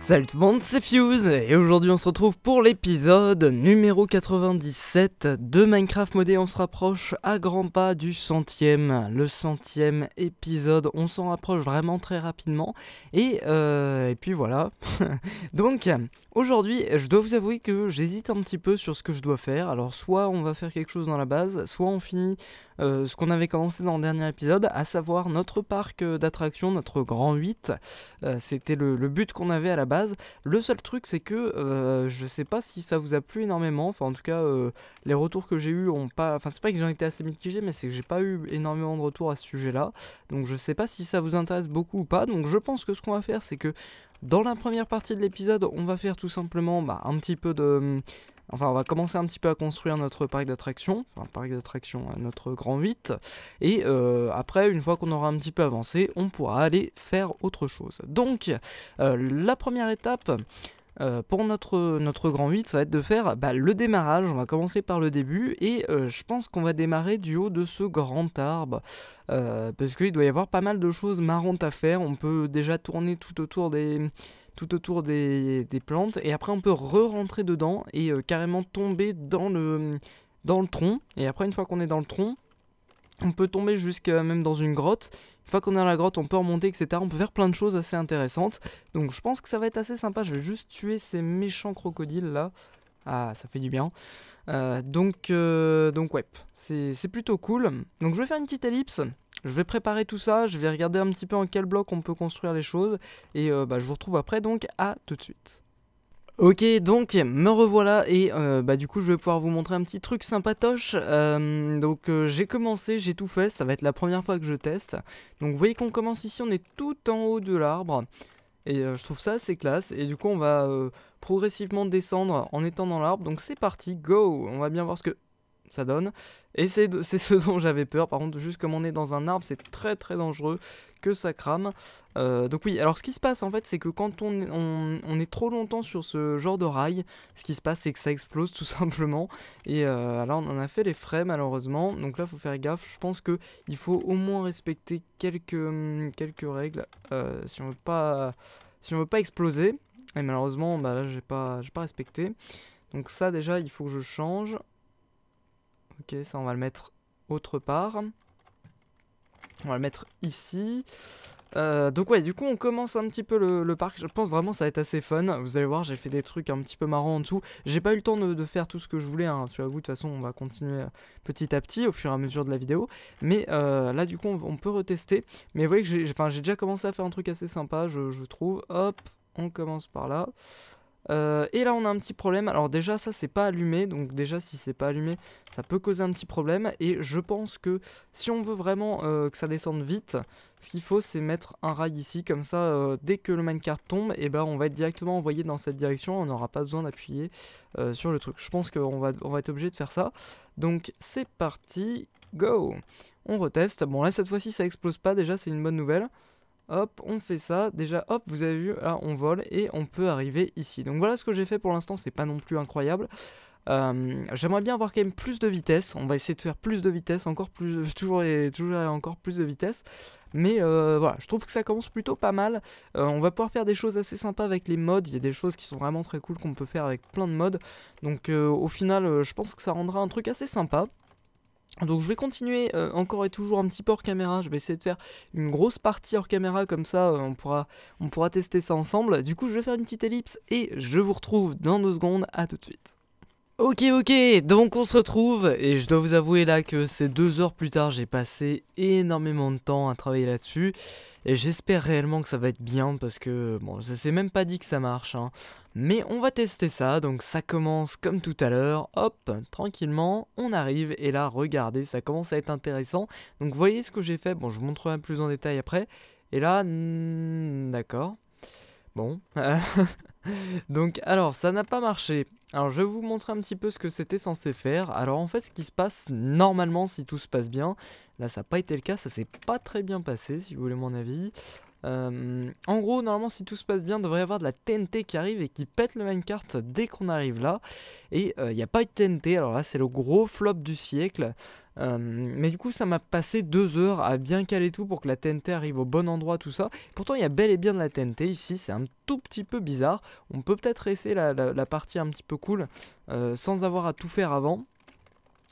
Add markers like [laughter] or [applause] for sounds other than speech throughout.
Salut tout le monde, c'est Fuse et aujourd'hui on se retrouve pour l'épisode numéro 97 de Minecraft modé. On se rapproche à grands pas du centième, le centième épisode. On s'en rapproche vraiment très rapidement et, euh, puis voilà. [laughs] Donc aujourd'hui, je dois vous avouer que j'hésite un petit peu sur ce que je dois faire. Alors soit on va faire quelque chose dans la base, soit on finit euh, ce qu'on avait commencé dans le dernier épisode, à savoir notre parc euh, d'attractions, notre grand 8. C'était le, le but qu'on avait à la base. Le seul truc, c'est que euh, je sais pas si ça vous a plu énormément. Enfin, en tout cas, euh, les retours que j'ai eu ont pas. Enfin, c'est pas qu'ils ont été assez mitigés mais c'est que j'ai pas eu énormément de retours à ce sujet-là. Donc, je sais pas si ça vous intéresse beaucoup ou pas. Donc, je pense que ce qu'on va faire, c'est que dans la première partie de l'épisode, on va faire tout simplement bah, un petit peu de Enfin, on va commencer un petit peu à construire notre parc d'attractions, enfin, parc d'attractions, euh, notre grand 8. Et euh, après, une fois qu'on aura un petit peu avancé, on pourra aller faire autre chose. Donc, euh, la première étape, pour notre, notre grand 8, ça va être de faire bah, le démarrage. On va commencer par le début et je pense qu'on va démarrer du haut de ce grand arbre parce qu'il doit y avoir pas mal de choses marrantes à faire. On peut déjà tourner tout autour des, tout autour des, plantes. Et après, on peut re-rentrer dedans et euh, carrément tomber dans le, dans le tronc. Et après, une fois qu'on est dans le tronc, on peut tomber jusqu'à même dans une grotte. Une fois qu'on est dans la grotte, on peut remonter, etc. On peut faire plein de choses assez intéressantes. Donc je pense que ça va être assez sympa. Je vais juste tuer ces méchants crocodiles là. Ah, ça fait du bien. Euh, donc, euh, donc ouais, c'est plutôt cool. Donc je vais faire une petite ellipse je vais préparer tout ça, je vais regarder un petit peu en quel bloc on peut construire les choses, et euh, bah, je vous retrouve après donc, à tout de suite. Ok donc me revoilà et euh, bah du coup je vais pouvoir vous montrer un petit truc sympatoche euh, Donc j'ai commencé, j'ai tout fait, ça va être la première fois que je teste Donc vous voyez qu'on commence ici, on est tout en haut de l'arbre Et je trouve ça assez classe et du coup on va progressivement descendre en étant dans l'arbre Donc c'est parti, go On va bien voir ce que ça donne. Et c'est ce [laughs] dont j'avais peur. Par contre, juste comme on est dans un arbre, c'est très très dangereux que ça crame. Euh, donc oui, alors ce qui se passe en fait, c'est que quand on, on, est trop longtemps sur ce genre de rail, ce qui se passe, c'est que ça explose tout [laughs] simplement. Et euh, là, on en a fait les frais malheureusement. Donc là, faut faire gaffe. Je pense que il faut au moins respecter quelques, hum, quelques règles euh, si on veut pas si on veut pas exploser. Et malheureusement, bah là, j'ai pas, pas respecté. Donc ça déjà, il faut que je change. Ok, ça on va le mettre autre part. On va le mettre ici. Euh, donc ouais, du coup on commence un petit peu le, parc, je pense vraiment ça va être assez fun, vous allez voir j'ai fait des trucs un petit peu marrants en dessous, j'ai pas eu le temps de, faire tout ce que je voulais, hein. je vous de toute façon on va continuer euh, petit à petit au fur et à mesure de la vidéo, mais euh, là du coup on, peut retester, mais vous voyez que j'ai déjà commencé à faire un truc assez sympa je, je trouve, hop, on commence par là, euh, et là on a un petit problème, alors déjà ça c'est pas allumé, donc déjà si c'est pas allumé ça peut causer un petit problème et je pense que si on veut vraiment euh, que ça descende vite, ce qu'il faut c'est mettre un rail ici comme ça euh, dès que le minecart tombe et eh bah ben, on va être directement envoyé dans cette direction, on n'aura pas besoin d'appuyer sur le truc, je pense qu'on on va être obligé de faire ça, donc c'est parti, go On reteste, bon là cette fois-ci ça explose pas déjà c'est une bonne nouvelle, Hop, on fait ça. Déjà, hop, vous avez vu, là, on vole et on peut arriver ici. Donc voilà ce que j'ai fait pour l'instant, c'est pas non plus incroyable. Euh, j'aimerais bien avoir quand même plus de vitesse. On va essayer de faire plus de vitesse, encore plus, [laughs] toujours et toujours encore plus de vitesse. Mais euh, voilà, je trouve que ça commence plutôt pas mal. Euh, on va pouvoir faire des choses assez sympas avec les mods. Il y a des choses qui sont vraiment très cool qu'on peut faire avec plein de mods. Donc au final, je pense que ça rendra un truc assez sympa. Donc je vais continuer euh, encore et toujours un petit peu hors caméra, je vais essayer de faire une grosse partie hors caméra comme ça euh, on, pourra, on pourra tester ça ensemble. Du coup je vais faire une petite ellipse et je vous retrouve dans deux secondes, à tout de suite. Ok ok, donc on se retrouve et je dois vous avouer là que ces deux heures plus tard j'ai passé énormément de temps à travailler là-dessus. Et j'espère réellement que ça va être bien parce que, bon, je sais même pas dit que ça marche. Hein. Mais on va tester ça, donc ça commence comme tout à l'heure. Hop, tranquillement, on arrive. Et là, regardez, ça commence à être intéressant. Donc voyez ce que j'ai fait. Bon, je vous montrerai plus en détail après. Et là, d'accord. Bon. [laughs] [laughs] Donc alors ça n'a pas marché. Alors je vais vous montrer un petit peu ce que c'était censé faire. Alors en fait ce qui se passe normalement si tout se passe bien, là ça n'a pas été le cas, ça s'est pas très bien passé si vous voulez mon avis. Euh, en gros normalement si tout se passe bien devrait y avoir de la TNT qui arrive et qui pète le minecart dès qu'on arrive là et euh, il n'y a pas eu de TNT alors là c'est le gros flop du siècle euh, mais du coup, ça m'a passé deux heures à bien caler tout pour que la TNT arrive au bon endroit, tout ça. Pourtant, il y a bel et bien de la TNT ici, c'est un tout petit peu bizarre. On peut peut-être essayer la, partie un petit peu cool euh, sans avoir à tout faire avant.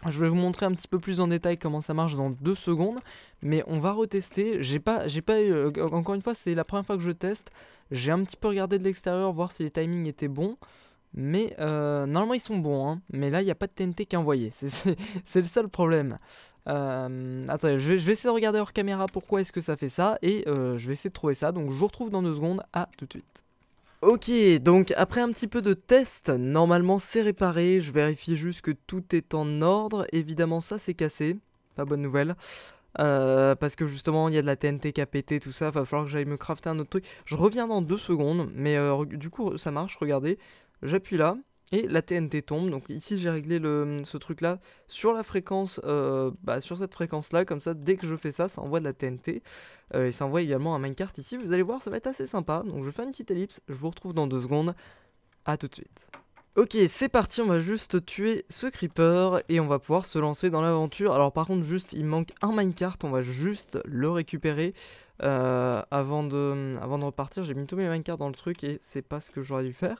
Je vais vous montrer un petit peu plus en détail comment ça marche dans deux secondes, mais on va retester. J'ai pas, j'ai pas, euh, encore une fois, c'est la première fois que je teste. J'ai un petit peu regardé de l'extérieur voir si les timings étaient bons. Mais euh, normalement ils sont bons, hein. mais là il n'y a pas de TNT qui est [laughs] c'est le seul problème. Euh, attendez, je vais, essayer de regarder hors caméra pourquoi est-ce que ça fait ça, et euh, je vais essayer de trouver ça, donc je vous retrouve dans deux secondes, à tout de suite. Ok, donc après un petit peu de test, normalement c'est réparé, je vérifie juste que tout est en ordre, évidemment ça c'est cassé, pas bonne nouvelle. Euh, parce que justement il y a de la TNT qui a pété, tout ça, va falloir que j'aille me crafter un autre truc. Je reviens dans deux secondes, mais du coup ça marche, regardez. J'appuie là, et la TNT tombe. Donc ici j'ai réglé ce truc là sur la fréquence, euh, bah, sur cette fréquence là, comme ça dès que je fais ça, ça envoie de la TNT. Euh, et ça envoie également un minecart ici, vous allez voir ça va être assez sympa. Donc je fais une petite ellipse, je vous retrouve dans deux secondes, à tout de suite. Ok, c'est parti, on va juste tuer ce creeper et on va pouvoir se lancer dans l'aventure. Alors par contre, juste, il manque un minecart, on va juste le récupérer euh, avant, de, avant de repartir. J'ai mis tous mes minecarts dans le truc et c'est pas ce que j'aurais dû faire.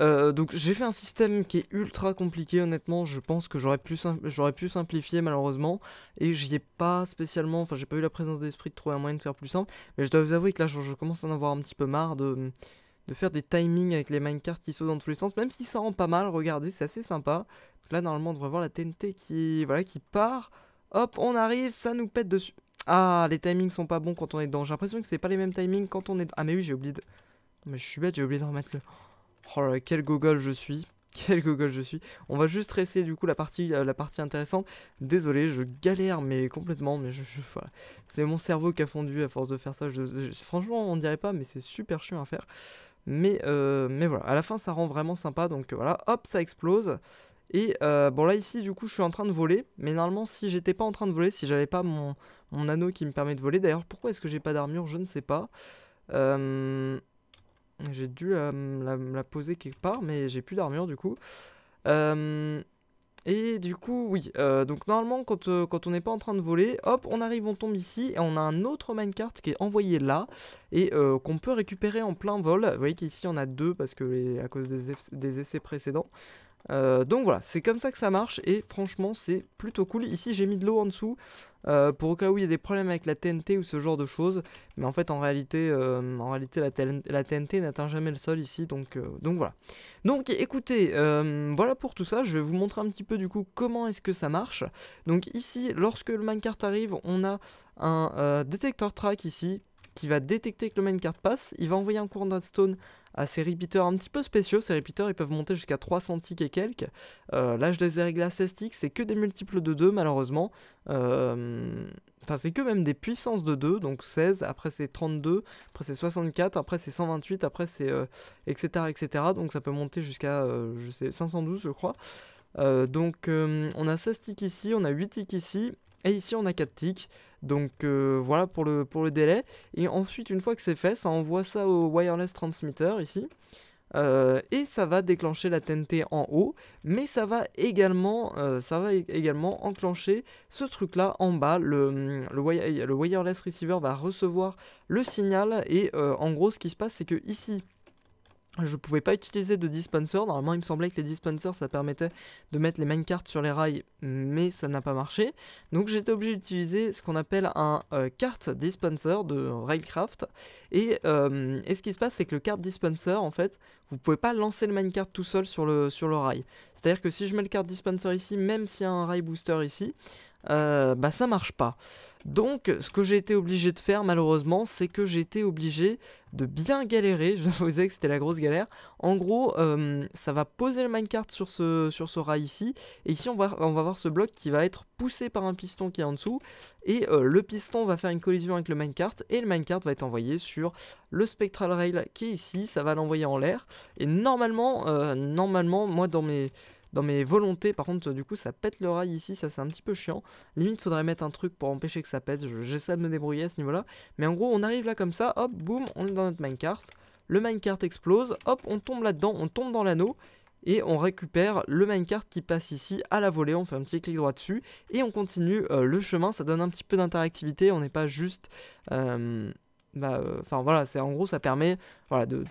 Euh, donc j'ai fait un système qui est ultra compliqué honnêtement, je pense que j'aurais pu, j'aurais pu simplifier malheureusement et j'y ai pas spécialement, enfin j'ai pas eu la présence d'esprit de trouver un moyen de faire plus simple mais je dois vous avouer que là je, commence à en avoir un petit peu marre de, faire des timings avec les minecarts qui sautent dans tous les sens même si ça rend pas mal, regardez c'est assez sympa là normalement on devrait voir la TNT qui, voilà, qui part, hop on arrive, ça nous pète dessus ah les timings sont pas bons quand on est dedans, j'ai l'impression que c'est pas les mêmes timings quand on est... Ah mais oui j'ai oublié de... mais je suis bête j'ai oublié de remettre le... Oh quel Google je suis. [laughs] Quel Google je suis. On va juste rester du coup la partie, euh, la partie intéressante. Désolé, je galère mais complètement. Mais je, c'est mon cerveau qui a fondu à force de faire ça. franchement, on dirait pas, mais c'est super chiant à faire. Mais, euh, mais voilà, à la fin ça rend vraiment sympa. Donc voilà, hop, ça explose. Et euh, bon là ici du coup je suis en train de voler, mais normalement si j'étais pas en train de voler, si j'avais pas mon, mon, anneau qui me permet de voler, d'ailleurs pourquoi est-ce que j'ai pas d'armure, je ne sais pas. Euh, j'ai dû euh, la, poser quelque part, mais j'ai plus d'armure du coup. Euh, et du coup, oui. Euh, donc normalement, quand, quand on n'est pas en train de voler, hop, on arrive, on tombe ici, et on a un autre minecart qui est envoyé là, et qu'on peut récupérer en plein vol. Vous voyez qu'ici, on a deux, parce que à cause des essais précédents. Euh, donc voilà, c'est comme ça que ça marche et franchement c'est plutôt cool. Ici j'ai mis de l'eau en dessous euh, pour au cas où il y a des problèmes avec la TNT ou ce genre de choses. Mais en fait en réalité, euh, en réalité la, TNT n'atteint jamais le sol ici donc, donc voilà. Donc écoutez, voilà pour tout ça. Je vais vous montrer un petit peu du coup comment est-ce que ça marche. Donc ici lorsque le minecart arrive on a un détecteur track ici qui va détecter que le main card passe, il va envoyer un courant d'adstone à ses repeaters un petit peu spéciaux, ces repeaters ils peuvent monter jusqu'à 300 ticks et quelques, là je les ai réglés à 16 ticks, c'est que des multiples de 2 malheureusement, euh, enfin c'est que même des puissances de 2, donc 16, après c'est 32, après c'est 64, après c'est 128, après c'est etc euh, etc, donc ça peut monter jusqu'à euh, je sais 512 je crois. donc on a 16 ticks ici, on a 8 ticks ici, et ici on a 4 ticks. Donc euh, voilà pour le, pour le délai. Et ensuite une fois que c'est fait, ça envoie ça au wireless transmitter ici. Euh, et ça va déclencher la TNT en haut, mais ça va également, euh, ça va également enclencher ce truc là en bas. Le, le, wireless receiver va recevoir le signal et en gros ce qui se passe c'est que ici je ne pouvais pas utiliser de dispenser. Normalement, il me semblait que les dispensers, ça permettait de mettre les minecarts sur les rails, mais ça n'a pas marché. Donc j'étais obligé d'utiliser ce qu'on appelle un euh, cart dispenser de Railcraft. Euh, et, ce qui se passe, c'est que le cart dispenser, en fait, vous ne pouvez pas lancer le minecart tout seul sur le, sur le rail. C'est-à-dire que si je mets le cart dispenser ici, même s'il y a un rail booster ici, euh, bah ça marche pas. Donc ce que j'ai été obligé de faire malheureusement c'est que j'ai été obligé de bien galérer, [laughs] je vous disais que c'était la grosse galère. En gros euh, ça va poser le minecart sur ce, sur ce rail ici et ici on va, on va voir ce bloc qui va être poussé par un piston qui est en dessous et euh, le piston va faire une collision avec le minecart et le minecart va être envoyé sur le spectral rail qui est ici, ça va l'envoyer en l'air et normalement, normalement moi dans mes dans mes volontés, par contre, du coup, ça pète le rail ici, ça c'est un petit peu chiant. Limite, faudrait mettre un truc pour empêcher que ça pète. J'essaie de me débrouiller à ce niveau-là. Mais en gros, on arrive là comme ça, hop, boum, on est dans notre minecart. Le minecart explose, hop, on tombe là-dedans, on tombe dans l'anneau et on récupère le minecart qui passe ici à la volée, on fait un petit clic droit dessus et on continue euh, le chemin, ça donne un petit peu d'interactivité, on n'est pas juste... Euh, bah, euh, enfin voilà, c'est en gros ça permet voilà, de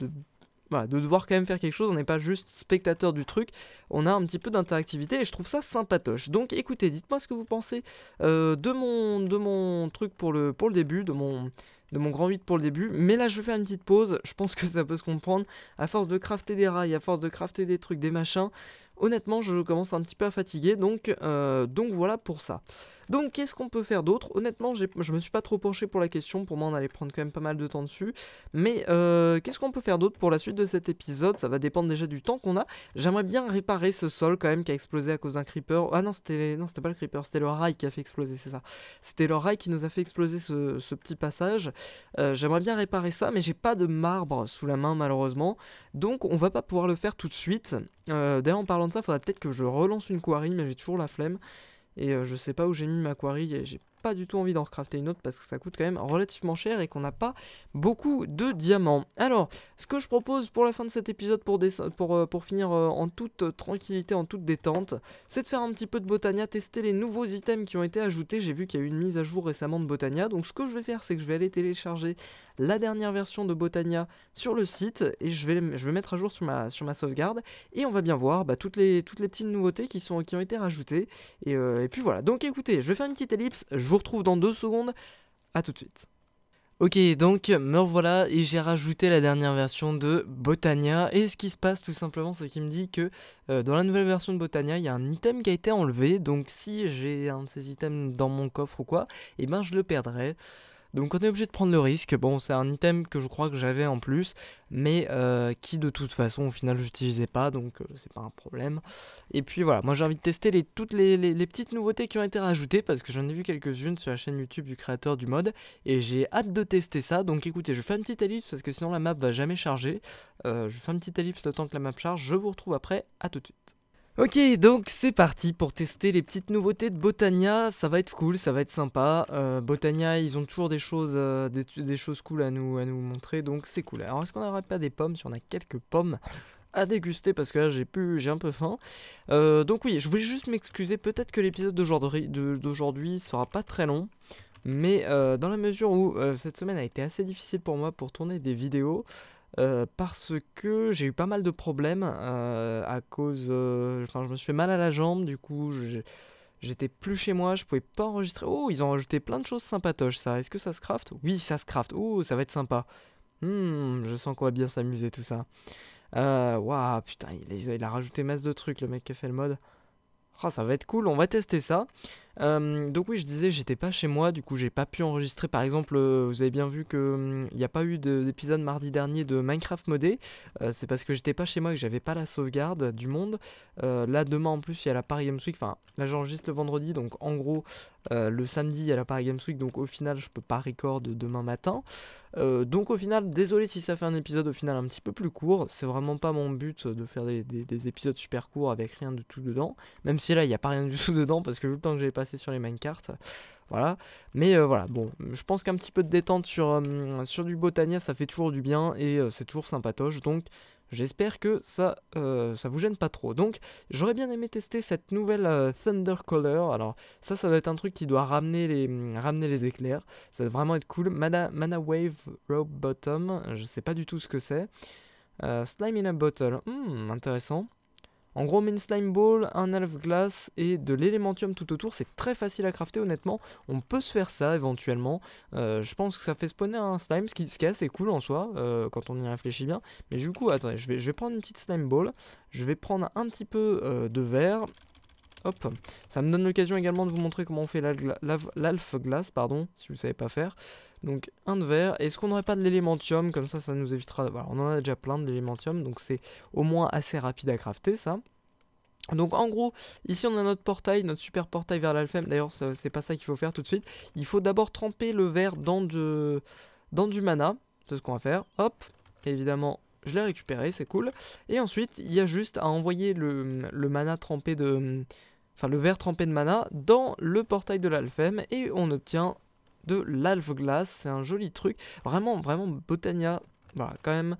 voilà, de devoir quand même faire quelque chose, on n'est pas juste spectateur du truc, on a un petit peu d'interactivité et je trouve ça sympatoche. Donc écoutez, dites-moi ce que vous pensez euh, de, mon, de mon truc pour le, pour le début, de mon, de mon grand 8 pour le début, mais là je vais faire une petite pause, je pense que ça peut se comprendre, à force de crafter des rails, à force de crafter des trucs, des machins, honnêtement je commence un petit peu à fatiguer, donc, euh, donc voilà pour ça. Donc qu'est-ce qu'on peut faire d'autre Honnêtement, je me suis pas trop penché pour la question, pour moi on allait prendre quand même pas mal de temps dessus. Mais euh, qu'est-ce qu'on peut faire d'autre pour la suite de cet épisode Ça va dépendre déjà du temps qu'on a. J'aimerais bien réparer ce sol quand même qui a explosé à cause d'un creeper. Ah non, c'était pas le creeper, c'était le rail qui a fait exploser, c'est ça. C'était le rail qui nous a fait exploser ce, petit passage. Euh, j'aimerais bien réparer ça, mais j'ai pas de marbre sous la main malheureusement. Donc on va pas pouvoir le faire tout de suite. Euh, d'ailleurs en parlant de ça, il faudrait peut-être que je relance une quarry, mais j'ai toujours la flemme. Et euh, je sais pas où j'ai mis ma quarry et j'ai pas du tout envie d'en recrafter une autre parce que ça coûte quand même relativement cher et qu'on n'a pas beaucoup de diamants. Alors, ce que je propose pour la fin de cet épisode, pour, pour, euh, pour finir euh, en toute tranquillité, en toute détente, c'est de faire un petit peu de Botania, tester les nouveaux items qui ont été ajoutés. J'ai vu qu'il y a eu une mise à jour récemment de Botania, donc ce que je vais faire, c'est que je vais aller télécharger la dernière version de Botania sur le site et je vais, je vais mettre à jour sur ma, sur ma sauvegarde et on va bien voir bah, toutes, les, toutes les petites nouveautés qui, sont, qui ont été rajoutées euh, et, puis voilà. Donc écoutez, je vais faire une petite ellipse, je vous retrouve dans deux secondes, à tout de suite. Ok, donc me revoilà et j'ai rajouté la dernière version de Botania. Et ce qui se passe tout simplement, c'est qu'il me dit que euh, dans la nouvelle version de Botania, il y a un item qui a été enlevé. Donc si j'ai un de ces items dans mon coffre ou quoi, et eh ben je le perdrai. Donc on est obligé de prendre le risque. Bon, c'est un item que je crois que j'avais en plus, mais euh, qui de toute façon au final j'utilisais pas, donc euh, c'est pas un problème. Et puis voilà, moi j'ai envie de tester les, toutes les, petites nouveautés qui ont été rajoutées, parce que j'en ai vu quelques-unes sur la chaîne YouTube du créateur du mod, et j'ai hâte de tester ça. Donc écoutez, je fais un petite ellipse, parce que sinon la map va jamais charger. Euh, je fais un petite ellipse le temps que la map charge, je vous retrouve après, à tout de suite. Ok, donc c'est parti pour tester les petites nouveautés de Botania. Ça va être cool, ça va être sympa. Euh, Botania, ils ont toujours des choses, euh, des, choses cool à nous, à nous montrer, donc c'est cool. Alors, est-ce qu'on n'aura pas des pommes Si on a quelques pommes à déguster parce que là j'ai j'ai un peu faim euh, donc oui je voulais juste m'excuser peut-être que l'épisode d'aujourd'hui sera pas très long mais dans la mesure où cette semaine a été assez difficile pour moi pour tourner des vidéos euh, parce que j'ai eu pas mal de problèmes euh, à cause. Euh, enfin, je me suis fait mal à la jambe, du coup, j'étais plus chez moi, je pouvais pas enregistrer. Oh, ils ont rajouté plein de choses sympatoches, ça. Est-ce que ça se craft Oui, ça se craft. Oh, ça va être sympa. Hmm, je sens qu'on va bien s'amuser, tout ça. Waouh, putain, il a, rajouté masse de trucs, le mec qui a fait le mode. Ah, oh, ça va être cool, on va tester ça. Euh, donc oui, je disais, j'étais pas chez moi, du coup j'ai pas pu enregistrer. Par exemple, euh, vous avez bien vu qu'il n'y hum, a pas eu d'épisode mardi dernier de Minecraft modé. Euh, c'est parce que j'étais pas chez moi et que j'avais pas la sauvegarde du monde. là demain en plus il y a la Paris Games Week. Enfin, là j'enregistre le vendredi, donc en gros le samedi il y a la Paris Games Week, donc au final je peux pas record demain matin. donc au final, désolé si ça fait un épisode au final un petit peu plus court. C'est vraiment pas mon but de faire des, épisodes super courts avec rien du tout dedans. Même si là il n'y a pas rien du tout dedans parce que vu le temps que j'ai passer sur les minecarts. Voilà. Mais euh, voilà, bon, je pense qu'un petit peu de détente sur, euh, sur du Botania, ça fait toujours du bien et euh, c'est toujours sympatoche. Donc j'espère que ça ça vous gêne pas trop. Donc j'aurais bien aimé tester cette nouvelle Thunder Color. Alors ça, ça doit être un truc qui doit ramener les, mm, ramener les éclairs. Ça doit vraiment être cool. Mana, Mana Wave Rope Bottom, je sais pas du tout ce que c'est. Slime in a Bottle, hmm, intéressant. En gros, une slime ball, un elf glass et de l'élémentium tout autour, c'est très facile à crafter honnêtement, on peut se faire ça éventuellement, euh, je pense que ça fait spawner un slime, ce qui, est assez cool en soi, euh, quand on y réfléchit bien, mais du coup, attendez, je vais, prendre une petite slime ball, je vais prendre un petit peu euh, de verre, Hop, ça me donne l'occasion également de vous montrer comment on fait l'alf glace, pardon, si vous ne savez pas faire. Donc un de verre. Est-ce qu'on n'aurait pas de l'Elementium, Comme ça, ça nous évitera... Voilà, on en a déjà plein de l'Elementium, donc c'est au moins assez rapide à crafter ça. Donc en gros, ici on a notre portail, notre super portail vers l'alphème. D'ailleurs, c'est pas ça qu'il faut faire tout de suite. Il faut d'abord tremper le verre dans, de... dans du mana. C'est ce qu'on va faire. Hop, évidemment, je l'ai récupéré, c'est cool. Et ensuite, il y a juste à envoyer le mana trempé de, enfin le verre trempé de mana, dans le portail de l'Alfem et on obtient de l'alpheglas. C'est un joli truc. Vraiment, vraiment, Botania, voilà, bah, quand même.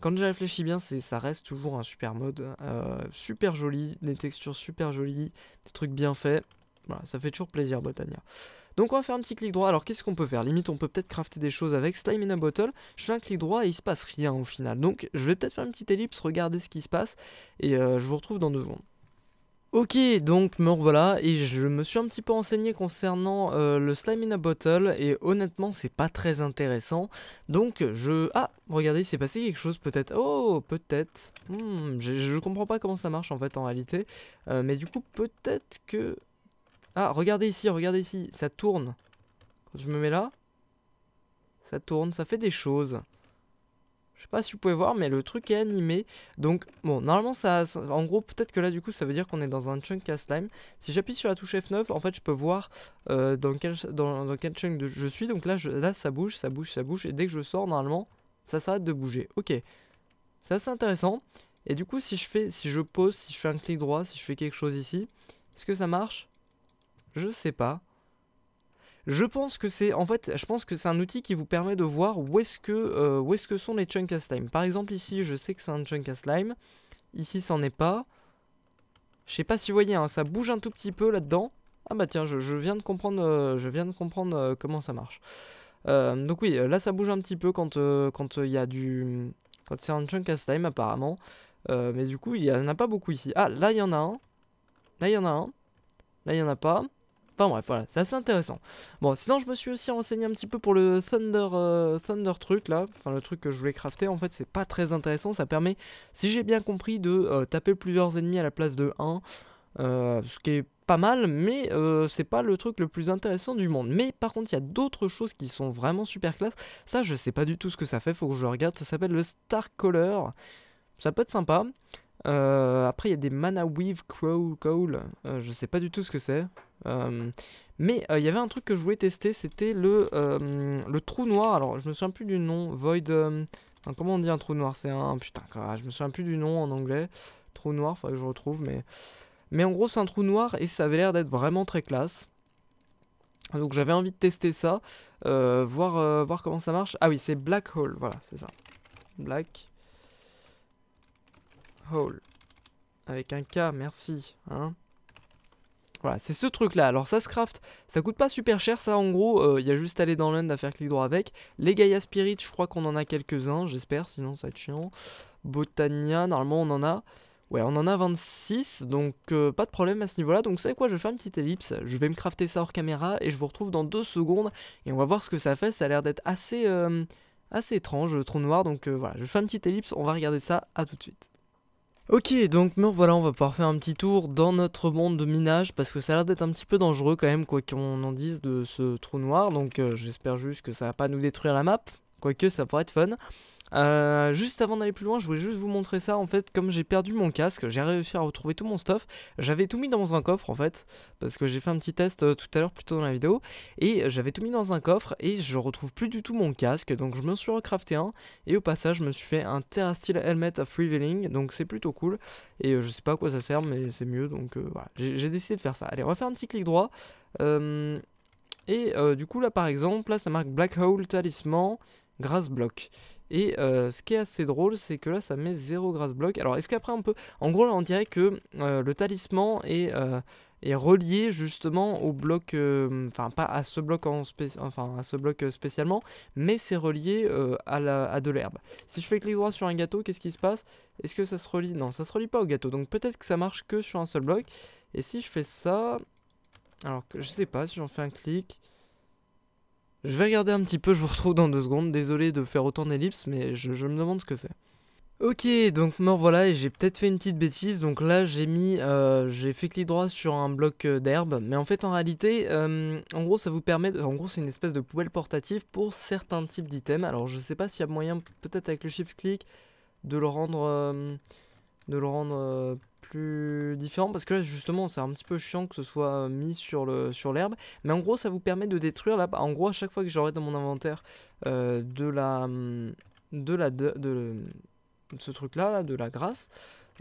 Quand j'y réfléchis bien, ça reste toujours un super mode. Euh, super joli, des textures super jolies, des trucs bien faits. Voilà, ça fait toujours plaisir, Botania. Donc on va faire un petit clic droit. Alors qu'est-ce qu'on peut faire Limite, on peut peut-être crafter des choses avec Slime in a Bottle. Je fais un clic droit et il se passe rien au final. Donc je vais peut-être faire une petite ellipse, regarder ce qui se passe. Et euh, je vous retrouve dans deux secondes. Ok, donc me revoilà et je me suis un petit peu enseigné concernant euh, le slime in a bottle et honnêtement c'est pas très intéressant. Donc je... Ah, regardez, il s'est passé quelque chose peut-être. Oh, peut-être. Hmm, je, comprends pas comment ça marche en fait en réalité. Euh, mais du coup peut-être que... Ah, regardez ici, regardez ici, ça tourne. Quand je me mets là, ça tourne, ça fait des choses. Je sais pas si vous pouvez voir, mais le truc est animé. Donc, bon, normalement, ça, en gros, peut-être que là, du coup, ça veut dire qu'on est dans un chunk cast time. Si j'appuie sur la touche F9, en fait, je peux voir euh, dans, quel, dans, chunk je suis. Donc là, là, ça bouge, ça bouge, ça bouge. Et dès que je sors, normalement, ça s'arrête de bouger. Ok, c'est assez intéressant. Et du coup, si je fais, si je pose, si je fais un clic droit, si je fais quelque chose ici, est-ce que ça marche Je sais pas. Je pense que c'est en fait, je pense que c'est un outil qui vous permet de voir où est-ce que euh, où est-ce que sont les chunk à slime. Par exemple ici, je sais que c'est un chunk à slime. Ici, c'en est pas. Je sais pas si vous voyez, hein, ça bouge un tout petit peu là-dedans. Ah bah tiens, je, viens de comprendre, je viens de comprendre euh, euh, comment ça marche. donc oui, là ça bouge un petit peu quand quand il y a du quand c'est un chunk à slime apparemment. mais du coup, il n'y en a pas beaucoup ici. Ah là, il y en a un. Là, il y en a un. Là, il y en a pas. Enfin bref, voilà, c'est assez intéressant. Bon, sinon je me suis aussi renseigné un petit peu pour le Thunder, euh, Thunder truc là, enfin le truc que je voulais crafter, en fait c'est pas très intéressant, ça permet, si j'ai bien compris, de euh, taper plusieurs ennemis à la place de 1, euh, ce qui est pas mal, mais c'est pas le truc le plus intéressant du monde. Mais par contre, il y a d'autres choses qui sont vraiment super classe. Ça, je sais pas du tout ce que ça fait, faut que je regarde. Ça s'appelle le Star Color. Ça peut être sympa. Euh, après, il y a des Mana Weave Crow call euh, je sais pas du tout ce que c'est. Euh, mais il y avait un truc que je voulais tester, c'était le, le trou noir. Alors, je me souviens plus du nom. Void. comment on dit un trou noir C'est un. Putain, je me souviens plus du nom en anglais. Trou noir, Faut que je retrouve. Mais, mais en gros, c'est un trou noir et ça avait l'air d'être vraiment très classe. Donc, j'avais envie de tester ça. voir, voir comment ça marche. Ah oui, c'est Black Hole. Voilà, c'est ça. Black avec un K, merci. Hein. voilà, c'est ce truc là. Alors ça se craft, ça coûte pas super cher ça en gros, il euh, y a juste à aller dans l'end à faire clic droit avec. Les Gaia Spirit, je crois qu'on en a quelques-uns, j'espère, sinon ça va être chiant. Botania, normalement on en a. Ouais, on en a 26, donc euh, pas de problème à ce niveau-là. Donc, vous savez quoi, je fais faire une petite ellipse. Je vais me crafter ça hors caméra et je vous retrouve dans deux secondes. Et on va voir ce que ça fait. Ça a l'air d'être assez, euh, assez étrange, le trou noir. Donc, voilà, je fais une petite ellipse. On va regarder ça. à tout de suite. Ok, donc nous voilà, on va pouvoir faire un petit tour dans notre monde de minage, parce que ça a l'air d'être un petit peu dangereux quand même, quoi qu'on en dise de ce trou noir, donc euh, j'espère juste que ça va pas nous détruire la map, quoique ça pourrait être fun. Euh, juste avant d'aller plus loin, je voulais juste vous montrer ça. En fait, comme j'ai perdu mon casque, j'ai réussi à retrouver tout mon stuff. J'avais tout mis dans un coffre en fait, parce que j'ai fait un petit test euh, tout à l'heure, plutôt dans la vidéo, et j'avais tout mis dans un coffre et je retrouve plus du tout mon casque. Donc je me suis recrafté un et au passage, je me suis fait un Terra Steel Helmet of Revealing. Donc c'est plutôt cool et euh, je sais pas à quoi ça sert, mais c'est mieux. Donc voilà, j'ai décidé de faire ça. Allez, on va faire un petit clic droit. et du coup là par exemple, là ça marque Black Hole Talisman Grass Block. Et euh, ce qui est assez drôle, c'est que là, ça met zéro grâce bloc. Alors, est-ce qu'après on peut... En gros, là, on dirait que euh, le talisman est, euh, est, relié justement au bloc... Enfin, pas à ce bloc, en enfin, à ce bloc spécialement, mais c'est relié à, la... de l'herbe. Si je fais clic droit sur un gâteau, qu'est-ce qui se passe Est-ce que ça se relie Non, ça se relie pas au gâteau. Donc, peut-être que ça marche que sur un seul bloc. Et si je fais ça... Alors, je sais pas, si j'en fais un clic... Je vais regarder un petit peu, je vous retrouve dans deux secondes. Désolé de faire autant d'ellipses, mais je, me demande ce que c'est. Ok, donc me voilà et j'ai peut-être fait une petite bêtise. Donc là, j'ai mis, euh, j'ai fait clic droit sur un bloc euh, d'herbe, mais en fait, en réalité, euh, en gros, ça vous permet, en gros, c'est une espèce de poubelle portative pour certains types d'items. Alors, je sais pas s'il y a moyen, peut-être avec le shift clic, de le rendre, de le rendre plus différent parce que là justement c'est un petit peu chiant que ce soit euh, mis sur le sur l'herbe mais en gros ça vous permet de détruire là en gros à chaque fois que j'aurai dans mon inventaire euh, hum, de la de la de, ce truc là, là de la grâce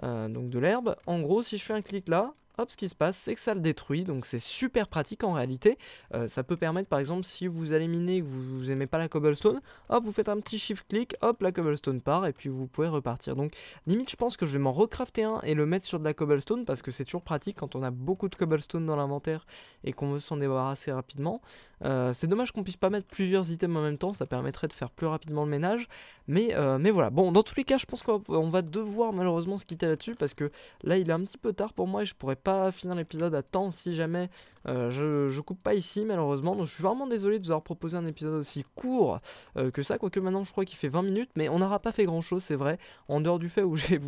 euh, donc de l'herbe en gros si je fais un clic là hop, ce qui se passe, c'est que ça le détruit, donc c'est super pratique en réalité. Euh, ça peut permettre, par exemple, si vous allez miner que vous, aimez pas la cobblestone, hop, vous faites un petit shift-click, hop, la cobblestone part, et puis vous pouvez repartir. Donc, limite, je pense que je vais m'en recrafter un et le mettre sur de la cobblestone, parce que c'est toujours pratique quand on a beaucoup de cobblestone dans l'inventaire et qu'on veut s'en débarrasser rapidement. Euh, c'est dommage qu'on puisse pas mettre plusieurs items en même temps, ça permettrait de faire plus rapidement le ménage, mais, euh, mais voilà. Bon, dans tous les cas, je pense qu'on va devoir malheureusement se quitter là-dessus, parce que là, il est un petit peu tard pour moi et je pourrais pas finir l'épisode à temps si jamais euh, je, coupe pas ici malheureusement, donc je suis vraiment désolé de vous avoir proposé un épisode aussi court euh, que ça, quoique maintenant je crois qu'il fait 20 minutes, mais on n'aura pas fait grand chose, c'est vrai, en dehors du fait où j'ai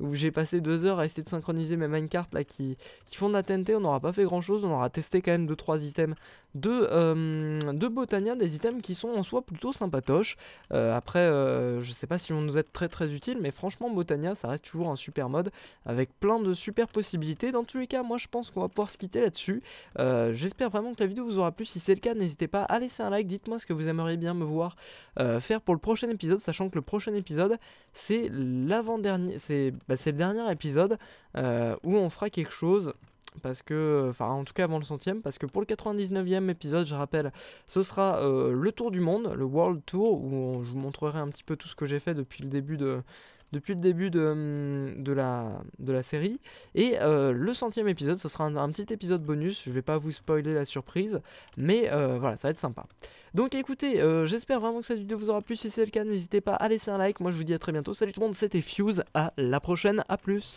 où j'ai passé deux heures à essayer de synchroniser mes minecarts là qui, qui font de la TNT, on n'aura pas fait grand chose, on aura testé quand même 2-3 items de, euh, de Botania, des items qui sont en soi plutôt sympatoches. après, je sais pas si on nous être très très utiles. mais franchement Botania ça reste toujours un super mode avec plein de super possibilités. Dans tous les cas, moi je pense qu'on va pouvoir se quitter là-dessus. Euh, j'espère vraiment que la vidéo vous aura plu. Si c'est le cas, n'hésitez pas à laisser un like. Dites-moi ce que vous aimeriez bien me voir euh, faire pour le prochain épisode, sachant que le prochain épisode, c'est l'avant-dernier, c'est bah, le dernier épisode euh, où on fera quelque chose parce que, enfin en tout cas avant le centième, parce que pour le 99e épisode, je rappelle, ce sera le tour du monde, le World Tour, où je vous montrerai un petit peu tout ce que j'ai fait depuis le début de, depuis le début de, hum, la, série. Et euh, le centième épisode, ce sera un, petit épisode bonus, je ne vais pas vous spoiler la surprise, mais euh, voilà, ça va être sympa. Donc écoutez, euh, j'espère vraiment que cette vidéo vous aura plu, si c'est le cas, n'hésitez pas à laisser un like, moi je vous dis à très bientôt, salut tout le monde, c'était Fuse, à la prochaine, à plus